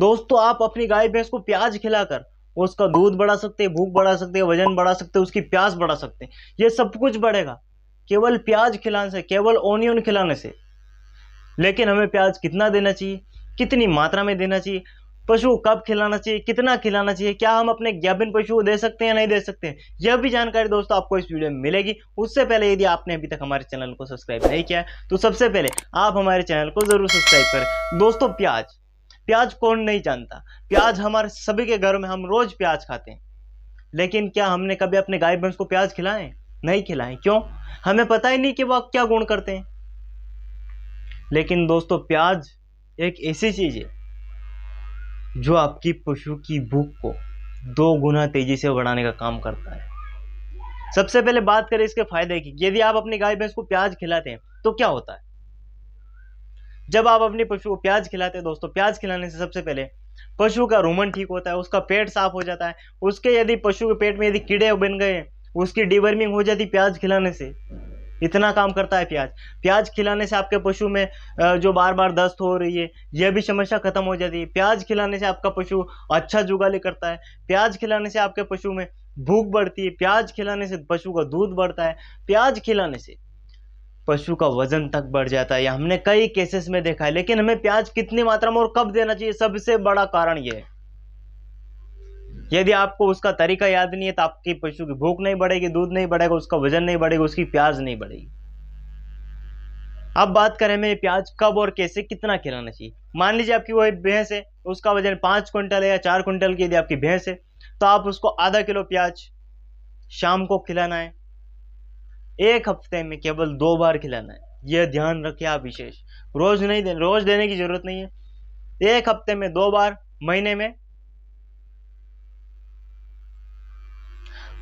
दोस्तों आप अपनी गाय भैंस को प्याज खिलाकर उसका दूध बढ़ा सकते हैं भूख बढ़ा सकते हैं वजन बढ़ा सकते हैं उसकी प्यास बढ़ा सकते हैं ये सब कुछ बढ़ेगा केवल प्याज खिलाने से केवल ओनियन खिलाने से लेकिन हमें प्याज कितना देना चाहिए कितनी मात्रा में देना चाहिए पशु कब खिलाना चाहिए कितना खिलाना चाहिए क्या हम अपने ज्ञापिन पशु को दे सकते हैं या नहीं दे सकते हैं यह भी जानकारी दोस्तों आपको इस वीडियो में मिलेगी उससे पहले यदि आपने अभी तक हमारे चैनल को सब्सक्राइब नहीं किया तो सबसे पहले आप हमारे चैनल को जरूर सब्सक्राइब करें दोस्तों प्याज प्याज कौन नहीं जानता प्याज हमारे सभी के घर में हम रोज प्याज खाते हैं लेकिन क्या हमने कभी अपने गाय भैंस को प्याज खिलाए नहीं खिलाए क्यों हमें पता ही नहीं कि वह क्या गुण करते हैं लेकिन दोस्तों प्याज एक ऐसी चीज है जो आपकी पशु की भूख को दो गुना तेजी से बढ़ाने का काम करता है सबसे पहले बात करें इसके फायदे की यदि आप अपनी गाय भैंस को प्याज खिलाते हैं तो क्या होता है जब आप अपने पशु को प्याज खिलाते हैं दोस्तों प्याज खिलाने से सबसे पहले पशु का रूमन ठीक होता है उसका पेट साफ हो जाता है उसके यदि पशु के पेट में यदि कीड़े बन गए उसकी डिवर्मिंग हो जाती प्याज खिलाने से इतना काम करता है प्याज प्याज खिलाने से आपके पशु में जो बार बार दस्त हो रही है यह भी समस्या खत्म हो जाती है प्याज खिलाने से आपका पशु अच्छा जुगाली करता है प्याज खिलाने से आपके पशु में भूख बढ़ती है प्याज खिलाने से पशु का दूध बढ़ता है प्याज खिलाने से पशु का वजन तक बढ़ जाता है हमने कई केसेस में देखा है लेकिन हमें प्याज कितनी मात्रा में और कब देना चाहिए सबसे बड़ा कारण ये है यदि आपको उसका तरीका याद नहीं है तो आपके पशु की भूख नहीं बढ़ेगी दूध नहीं बढ़ेगा उसका वजन नहीं बढ़ेगा उसकी प्याज नहीं बढ़ेगी अब बात करें हमें प्याज कब और कैसे कितना खिलाना चाहिए मान लीजिए आपकी वो भैंस है उसका वजन पांच क्विंटल है या चार क्विंटल की यदि आपकी भैंस है तो आप उसको आधा किलो प्याज शाम को खिलाना है एक हफ्ते में केवल दो बार खिलाना है यह ध्यान रखिए आप विशेष रोज नहीं दे रोज देने की जरूरत नहीं है एक हफ्ते में दो बार महीने में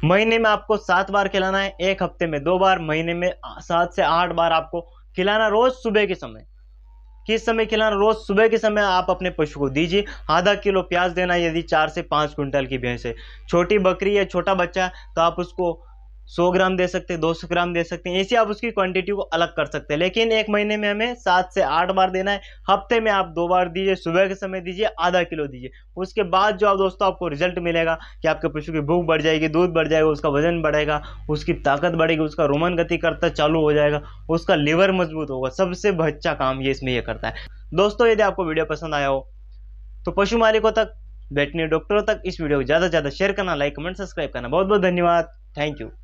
महीने में आपको सात बार खिलाना है एक हफ्ते में दो बार महीने में सात से आठ बार आपको खिलाना रोज सुबह के समय किस समय खिलाना रोज सुबह के समय आप अपने पशु को दीजिए आधा किलो प्याज देना यदि चार से पांच क्विंटल की भैंस है छोटी बकरी या छोटा बच्चा तो आप उसको सौ ग्राम दे सकते हैं दो सौ ग्राम दे सकते हैं ऐसे आप उसकी क्वांटिटी को अलग कर सकते हैं लेकिन एक महीने में हमें सात से आठ बार देना है हफ्ते में आप दो बार दीजिए सुबह के समय दीजिए आधा किलो दीजिए उसके बाद जो आप दोस्तों आपको रिजल्ट मिलेगा कि आपके पशु की भूख बढ़ जाएगी दूध बढ़ जाएगा उसका वजन बढ़ेगा उसकी ताकत बढ़ेगी उसका रोमन गति करता चालू हो जाएगा उसका लीवर मजबूत होगा सबसे बच्चा काम ये इसमें यह करता है दोस्तों यदि आपको वीडियो पसंद आया हो तो पशु मालिकों तक बैठने डॉक्टरों तक इस वीडियो को ज़्यादा से ज़्यादा शेयर करना लाइक कमेंट सब्सक्राइब करना बहुत बहुत धन्यवाद थैंक यू